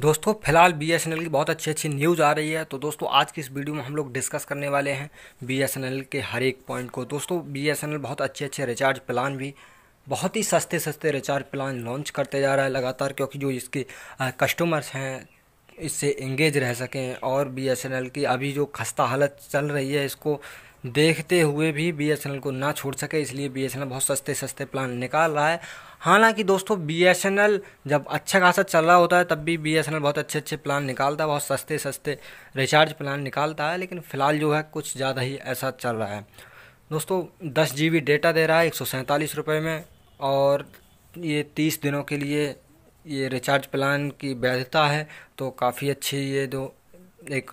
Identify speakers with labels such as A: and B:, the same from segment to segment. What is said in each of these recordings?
A: दोस्तों फिलहाल B S N L की बहुत अच्छी अच्छी न्यूज़ आ रही है तो दोस्तों आज की इस वीडियो में हम लोग डिस्कस करने वाले हैं बी एस एन एल के हर एक पॉइंट को दोस्तों बी एस एन एल बहुत अच्छे अच्छे रिचार्ज प्लान भी बहुत ही सस्ते सस्ते रिचार्ज प्लान लॉन्च करते जा रहा है लगातार क्योंकि जो इसके कस्टमर्स हैं इससे इंगेज रह सकें और बी एस एन एल की अभी जो खस्ता हालत चल रही है इसको देखते हुए भी बी को ना छोड़ सके इसलिए बी बहुत सस्ते सस्ते प्लान निकाल रहा है हालांकि दोस्तों बी जब अच्छा खासा चल रहा होता है तब भी बी बहुत अच्छे अच्छे प्लान निकालता है बहुत सस्ते सस्ते रिचार्ज प्लान निकालता है लेकिन फ़िलहाल जो है कुछ ज़्यादा ही ऐसा चल रहा है दोस्तों दस जी डेटा दे रहा है एक में और ये तीस दिनों के लिए ये रिचार्ज प्लान की वैधता है तो काफ़ी अच्छी ये दो एक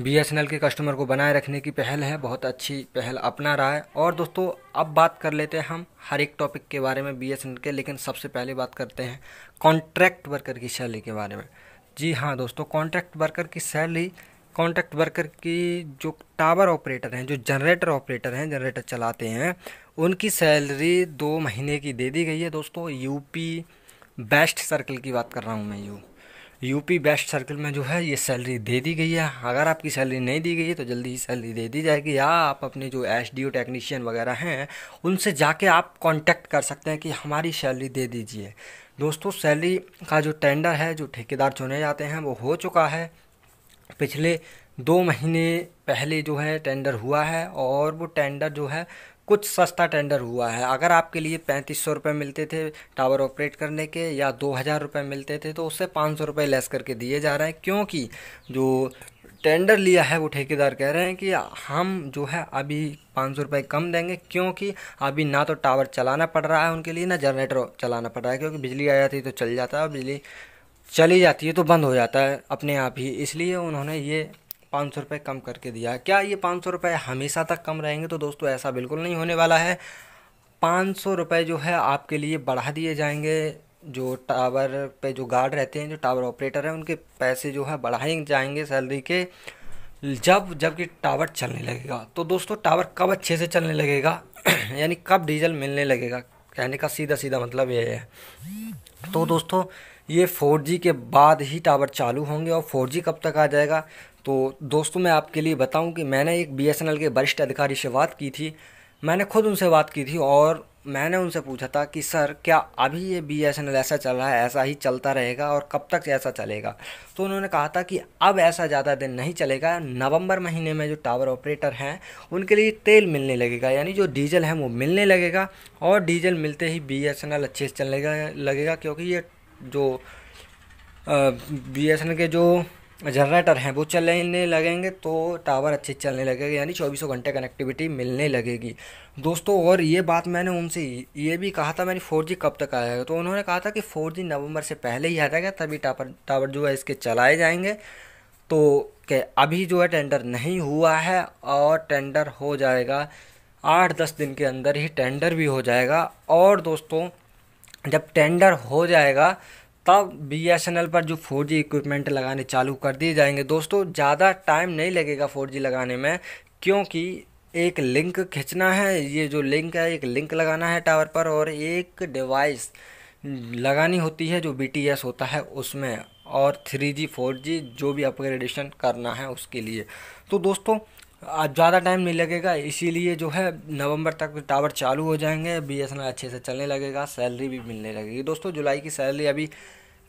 A: बीएसएनएल के कस्टमर को बनाए रखने की पहल है बहुत अच्छी पहल अपना रहा है और दोस्तों अब बात कर लेते हैं हम हर एक टॉपिक के बारे में बीएसएनएल के लेकिन सबसे पहले बात करते हैं कॉन्ट्रैक्ट वर्कर की सैलरी के बारे में जी हाँ दोस्तों कॉन्ट्रैक्ट वर्कर की सैलरी कॉन्ट्रैक्ट वर्कर की जो टावर ऑपरेटर हैं जो जनरेटर ऑपरेटर हैं जनरेटर चलाते हैं उनकी सैलरी दो महीने की दे दी गई है दोस्तों यूपी बेस्ट सर्कल की बात कर रहा हूँ मैं यू यूपी बेस्ट सर्कल में जो है ये सैलरी दे दी गई है अगर आपकी सैलरी नहीं दी गई है तो जल्दी ही सैलरी दे दी जाएगी या आप अपने जो एस टेक्नीशियन वगैरह हैं उनसे जाके आप कॉन्टैक्ट कर सकते हैं कि हमारी सैलरी दे दीजिए दोस्तों सैलरी का जो टेंडर है जो ठेकेदार चुने जाते हैं वो हो चुका है पिछले दो महीने पहले जो है टेंडर हुआ है और वो टेंडर जो है कुछ सस्ता टेंडर हुआ है अगर आपके लिए पैंतीस सौ रुपये मिलते थे टावर ऑपरेट करने के या दो हज़ार रुपये मिलते थे तो उससे पाँच सौ रुपये लेस करके दिए जा रहे हैं क्योंकि जो टेंडर लिया है वो ठेकेदार कह रहे हैं कि हम जो है अभी पाँच सौ रुपये कम देंगे क्योंकि अभी ना तो टावर चलाना पड़ रहा है उनके लिए ना जनरेटर चलाना पड़ रहा है क्योंकि बिजली आ जाती है तो चल जाता है बिजली चली जाती है तो बंद हो जाता है अपने आप ही इसलिए उन्होंने ये पाँच सौ रुपये कम करके दिया क्या ये पाँच सौ रुपये हमेशा तक कम रहेंगे तो दोस्तों ऐसा बिल्कुल नहीं होने वाला है पाँच सौ रुपये जो है आपके लिए बढ़ा दिए जाएंगे जो टावर पे जो गार्ड रहते हैं जो टावर ऑपरेटर हैं उनके पैसे जो है बढ़ाए जाएंगे सैलरी के जब जबकि टावर चलने लगेगा तो दोस्तों टावर कब अच्छे से चलने लगेगा यानी कब डीजल मिलने लगेगा कहने का सीधा सीधा मतलब ये है तो दोस्तों ये 4G के बाद ही टावर चालू होंगे और 4G कब तक आ जाएगा तो दोस्तों मैं आपके लिए बताऊं कि मैंने एक बी के वरिष्ठ अधिकारी से बात की थी मैंने खुद उनसे बात की थी और मैंने उनसे पूछा था कि सर क्या अभी ये बी एस एन एल ऐसा चल रहा है ऐसा ही चलता रहेगा और कब तक ऐसा चलेगा तो उन्होंने कहा था कि अब ऐसा ज़्यादा दिन नहीं चलेगा नवंबर महीने में जो टावर ऑपरेटर हैं उनके लिए तेल मिलने लगेगा यानी जो डीजल है वो मिलने लगेगा और डीजल मिलते ही बी एस एन एल अच्छे से चलने लगेगा क्योंकि ये जो बी एस एन एल के जो जनरेटर हैं वो चलने लगेंगे तो टावर अच्छे चलने लगेगा यानी चौबीसों घंटे कनेक्टिविटी मिलने लगेगी दोस्तों और ये बात मैंने उनसे ये भी कहा था मैंने फोर जी कब तक आएगा तो उन्होंने कहा था कि फोर जी नवंबर से पहले ही आ जाएगा तभी टावर टावर जो है इसके चलाए जाएंगे तो के अभी जो है टेंडर नहीं हुआ है और टेंडर हो जाएगा आठ दस दिन के अंदर ही टेंडर भी हो जाएगा और दोस्तों जब टेंडर हो जाएगा तब बी पर जो फोर इक्विपमेंट लगाने चालू कर दिए जाएंगे दोस्तों ज़्यादा टाइम नहीं लगेगा फोर लगाने में क्योंकि एक लिंक खींचना है ये जो लिंक है एक लिंक लगाना है टावर पर और एक डिवाइस लगानी होती है जो बी होता है उसमें और थ्री जी फोर जी जो भी अपग्रेडेशन करना है उसके लिए तो दोस्तों ज़्यादा टाइम नहीं लगेगा इसीलिए जो है नवंबर तक टावर चालू हो जाएंगे बी अच्छे से चलने लगेगा सैलरी भी मिलने लगेगी दोस्तों जुलाई की सैलरी अभी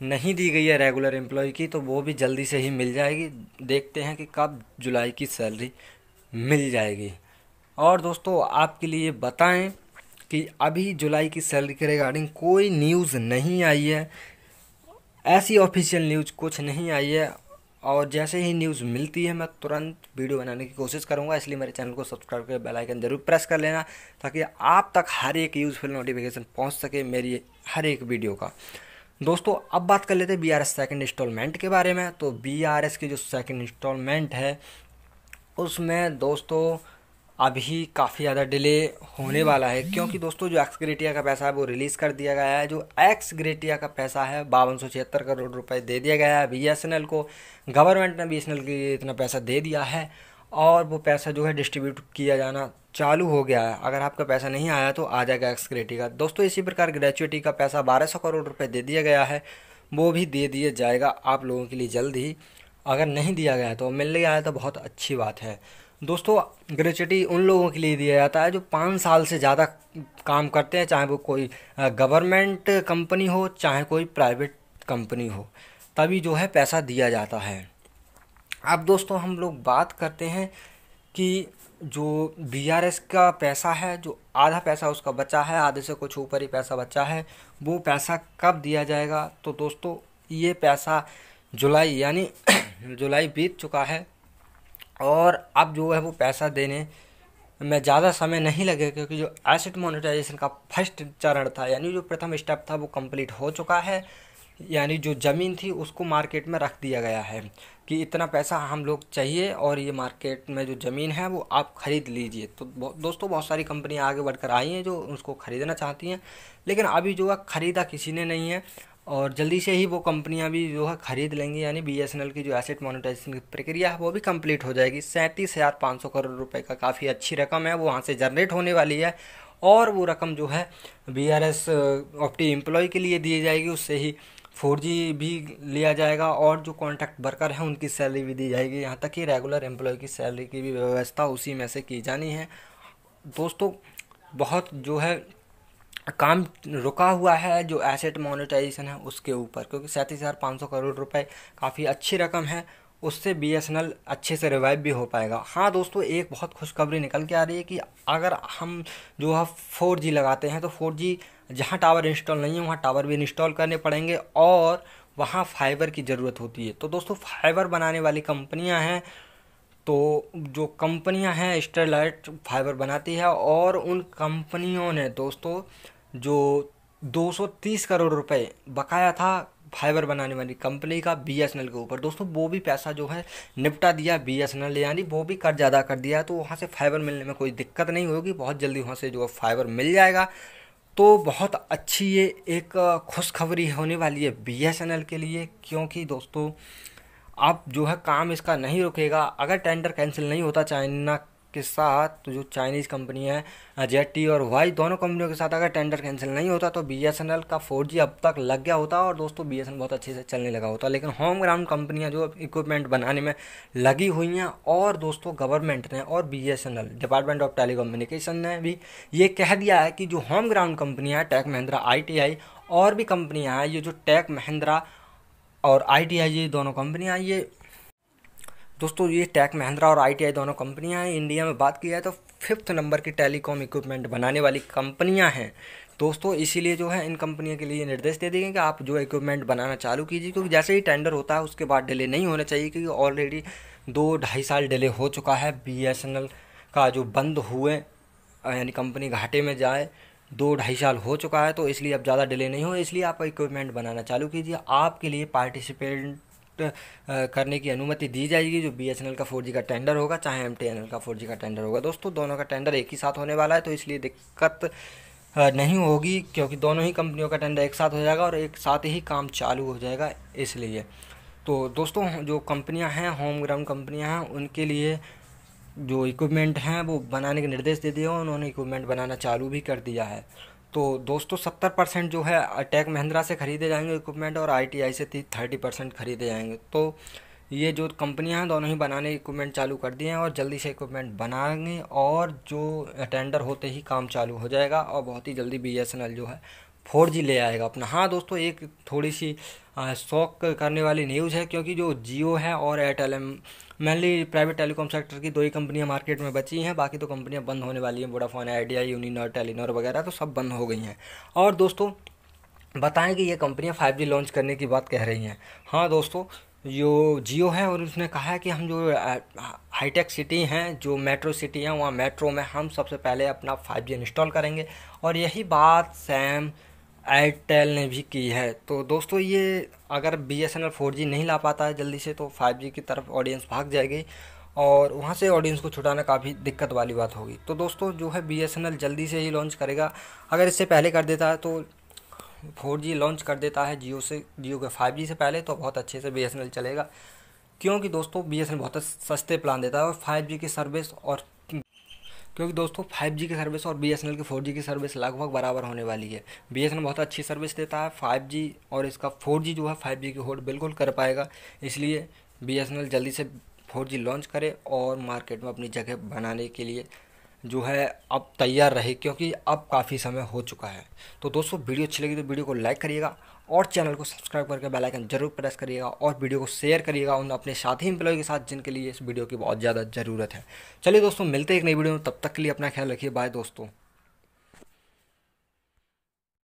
A: नहीं दी गई है रेगुलर एम्प्लॉय की तो वो भी जल्दी से ही मिल जाएगी देखते हैं कि कब जुलाई की सैलरी मिल जाएगी और दोस्तों आपके लिए बताएं कि अभी जुलाई की सैलरी के रिगार्डिंग कोई न्यूज़ नहीं आई है ऐसी ऑफिशियल न्यूज़ कुछ नहीं आई है और जैसे ही न्यूज़ मिलती है मैं तुरंत वीडियो बनाने की कोशिश करूँगा इसलिए मेरे चैनल को सब्सक्राइब कर बेल आइकन ज़रूर प्रेस कर लेना ताकि आप तक हर एक यूज़फुल नोटिफिकेशन पहुँच सके मेरी हर एक वीडियो का दोस्तों अब बात कर लेते हैं B R S second instalment के बारे में तो बी आर एस की जो सेकेंड इंस्टॉलमेंट है उसमें दोस्तों अभी काफ़ी ज़्यादा डिले होने वाला है क्योंकि दोस्तों जो एक्स ग्रेटिया का पैसा है वो रिलीज़ कर दिया गया है जो एक्स ग्रेटिया का पैसा है बावन सौ छिहत्तर करोड़ रुपए दे दिया गया है बी को गवर्नमेंट ने बी एस के इतना पैसा दे दिया है और वो पैसा जो है डिस्ट्रीब्यूट किया जाना चालू हो गया है अगर आपका पैसा नहीं आया तो आ जाएगा एक्स ग्रेटिया दोस्तों इसी प्रकार ग्रेचुएटी का पैसा बारह सौ करोड़ रुपये दे दिया गया है वो भी दे दिया जाएगा आप लोगों के लिए जल्द ही अगर नहीं दिया गया तो मिल गया है तो बहुत अच्छी बात है दोस्तों ग्रेचुटी उन लोगों के लिए दिया जाता है जो पाँच साल से ज़्यादा काम करते हैं चाहे वो कोई गवर्नमेंट कंपनी हो चाहे कोई प्राइवेट कंपनी हो तभी जो है पैसा दिया जाता है अब दोस्तों हम लोग बात करते हैं कि जो बी आर एस का पैसा है जो आधा पैसा उसका बचा है आधे से कुछ ऊपर ही पैसा बचा है वो पैसा कब दिया जाएगा तो दोस्तों ये पैसा जुलाई यानी जुलाई बीत चुका है और अब जो है वो पैसा देने में ज़्यादा समय नहीं लगे क्योंकि जो एसेट मोनेटाइजेशन का फर्स्ट चरण था यानी जो प्रथम स्टेप था वो कंप्लीट हो चुका है यानी जो ज़मीन थी उसको मार्केट में रख दिया गया है कि इतना पैसा हम लोग चाहिए और ये मार्केट में जो ज़मीन है वो आप ख़रीद लीजिए तो दोस्तों बहुत सारी कंपनियाँ आगे बढ़कर आई हैं जो उसको ख़रीदना चाहती हैं लेकिन अभी जो है ख़रीदा किसी ने नहीं है और जल्दी से ही वो कंपनियां भी जो है ख़रीद लेंगी यानी बी की जो एसेट मोनिटाइजेशन की प्रक्रिया है वो भी कंप्लीट हो जाएगी सैंतीस हज़ार पाँच सौ करोड़ रुपए का काफ़ी अच्छी रकम है वो वहाँ से जनरेट होने वाली है और वो रकम जो है बी आर एस ऑप्टी एम्प्लॉय के लिए दी जाएगी उससे ही फोर जी भी लिया जाएगा और जो कॉन्ट्रैक्ट वर्कर हैं उनकी सैलरी भी दी जाएगी यहाँ तक कि रेगुलर एम्प्लॉय की सैलरी की भी व्यवस्था उसी में से की जानी है दोस्तों बहुत जो है काम रुका हुआ है जो एसेट मोनेटाइजेशन है उसके ऊपर क्योंकि सैंतीस हज़ार पाँच सौ करोड़ रुपए काफ़ी अच्छी रकम है उससे बी एस एन एल अच्छे से रिवाइव भी हो पाएगा हाँ दोस्तों एक बहुत खुशखबरी निकल के आ रही है कि अगर हम जो है फोर जी लगाते हैं तो फोर जी जहाँ टावर इंस्टॉल नहीं है वहाँ टावर भी इंस्टॉल करने पड़ेंगे और वहाँ फाइबर की ज़रूरत होती है तो दोस्तों फाइबर बनाने वाली कंपनियाँ हैं तो जो कंपनियाँ हैं स्टेलाइट फाइबर बनाती है और उन कंपनियों ने दोस्तों जो 230 करोड़ रुपए बकाया था फाइबर बनाने वाली कंपनी का बी एस के ऊपर दोस्तों वो भी पैसा जो है निपटा दिया बी एस यानी वो भी कर्ज़ ज़्यादा कर दिया तो वहाँ से फाइबर मिलने में कोई दिक्कत नहीं होगी बहुत जल्दी वहाँ से जो फाइबर मिल जाएगा तो बहुत अच्छी ये एक खुशखबरी होने वाली है बी के लिए क्योंकि दोस्तों अब जो है काम इसका नहीं रुकेगा अगर टेंडर कैंसिल नहीं होता चाइना के साथ जो चाइनीज़ कंपनी है जेट और वाई दोनों कंपनियों के साथ अगर टेंडर कैंसिल नहीं होता तो बी का फोर अब तक लग गया होता और दोस्तों बी बहुत अच्छे से चलने लगा होता लेकिन होम ग्राउंड कंपनियाँ जो इक्विपमेंट बनाने में लगी हुई हैं और दोस्तों गवर्नमेंट ने और बी डिपार्टमेंट ऑफ टेलीकम्युनिकेशन ने भी ये कह दिया है कि जो होम ग्राउंड कंपनियाँ हैं टेक महिंद्रा आई और भी कंपनियाँ हैं ये जो टेक महिंद्रा और आई ये दोनों कंपनियाँ ये दोस्तों ये टैक महिंद्रा और आईटीआई दोनों कंपनियां हैं इंडिया में बात की जाए तो फिफ्थ नंबर की टेलीकॉम इक्विपमेंट बनाने वाली कंपनियां हैं दोस्तों इसीलिए जो है इन कंपनियों के लिए निर्देश दे देंगे कि आप जो इक्विपमेंट बनाना चालू कीजिए क्योंकि जैसे ही टेंडर होता है उसके बाद डिले नहीं होना चाहिए क्योंकि ऑलरेडी दो ढाई साल डिले हो चुका है बी का जो बंद हुए यानी कंपनी घाटे में जाए दो ढाई साल हो चुका है तो इसलिए अब ज़्यादा डिले नहीं हो इसलिए आप इक्विपमेंट बनाना चालू कीजिए आपके लिए पार्टिसिपेंट कनेक्ट uh, करने की अनुमति दी जाएगी जो बी का फोर का टेंडर होगा चाहे एम का फोर का टेंडर होगा दोस्तों दोनों का टेंडर एक ही साथ होने वाला है तो इसलिए दिक्कत uh, नहीं होगी क्योंकि दोनों ही कंपनियों का टेंडर एक साथ हो जाएगा और एक साथ ही काम चालू हो जाएगा इसलिए तो दोस्तों जो कंपनियां हैं होम ग्राउंड कंपनियां हैं उनके लिए जो इक्विपमेंट हैं वो बनाने के निर्देश दे दिए उन्होंने इक्विपमेंट बनाना चालू भी कर दिया है तो दोस्तों सत्तर परसेंट जो है टेक महिंद्रा से ख़रीदे जाएंगे इक्विपमेंट और आई से थर्टी परसेंट खरीदे जाएंगे तो ये जो कंपनियां हैं दोनों ही बनाने इक्विपमेंट चालू कर दिए हैं और जल्दी से इक्विपमेंट बनाएंगे और जो टेंडर होते ही काम चालू हो जाएगा और बहुत ही जल्दी बी जो है फोर जी ले आएगा अपना हाँ दोस्तों एक थोड़ी सी शौक करने वाली न्यूज़ है क्योंकि जो जियो है और एयरटेल एम मेनली प्राइवेट टेलीकॉम सेक्टर की दो ही कंपनियां मार्केट में बची हैं बाकी तो कंपनियां बंद होने वाली हैं वोडाफोन आइडिया यूनिनॉर टेलीनॉर वगैरह तो सब बंद हो गई हैं और दोस्तों बताएं कि ये कंपनियां जी लॉन्च करने की बात कह रही हैं हाँ दोस्तों जो जियो है और उसने कहा है कि हम जो हाईटेक सिटी हैं जो मेट्रो सिटी हैं वहाँ मेट्रो में हम सबसे पहले अपना फाइव इंस्टॉल करेंगे और यही बात सैम एयरटेल ने भी की है तो दोस्तों ये अगर B S N L four G नहीं ला पाता है जल्दी से तो फाइव जी की तरफ ऑडियंस भाग जाएगी और वहाँ से ऑडियंस को छुटाना काफ़ी दिक्कत वाली बात होगी तो दोस्तों जो है बी एस एन एल जल्दी से ही लॉन्च करेगा अगर इससे पहले कर देता है तो फोर जी लॉन्च कर देता है जियो से जियो के फाइव जी से पहले तो बहुत अच्छे से बी एस एन एल चलेगा क्योंकि दोस्तों बी एस एन बहुत सस्ते प्लान देता है और फाइव जी की सर्विस और क्योंकि दोस्तों फाइव जी की सर्विस और बी एस एन एल की फोर जी की सर्विस लगभग बराबर होने वाली है बी एस एन एल बहुत अच्छी सर्विस देता है फाइव जी और इसका फोर जी जो है फाइव जी की होल्ड बिल्कुल कर पाएगा इसलिए बी एस एन एल जल्दी से फोर जी लॉन्च करे और मार्केट में अपनी जगह बनाने के लिए जो है अब तैयार रहे क्योंकि अब काफ़ी समय हो चुका है तो दोस्तों वीडियो अच्छी लगी तो वीडियो को लाइक करिएगा और चैनल को सब्सक्राइब करके बेल आइकन जरूर प्रेस करिएगा और वीडियो को शेयर करिएगा उन अपने साथी एम्प्लॉय के साथ जिनके लिए इस वीडियो की बहुत ज़्यादा ज़रूरत है चलिए दोस्तों मिलते हैं एक नई वीडियो में तब तक के लिए अपना ख्याल रखिए बाय दोस्तों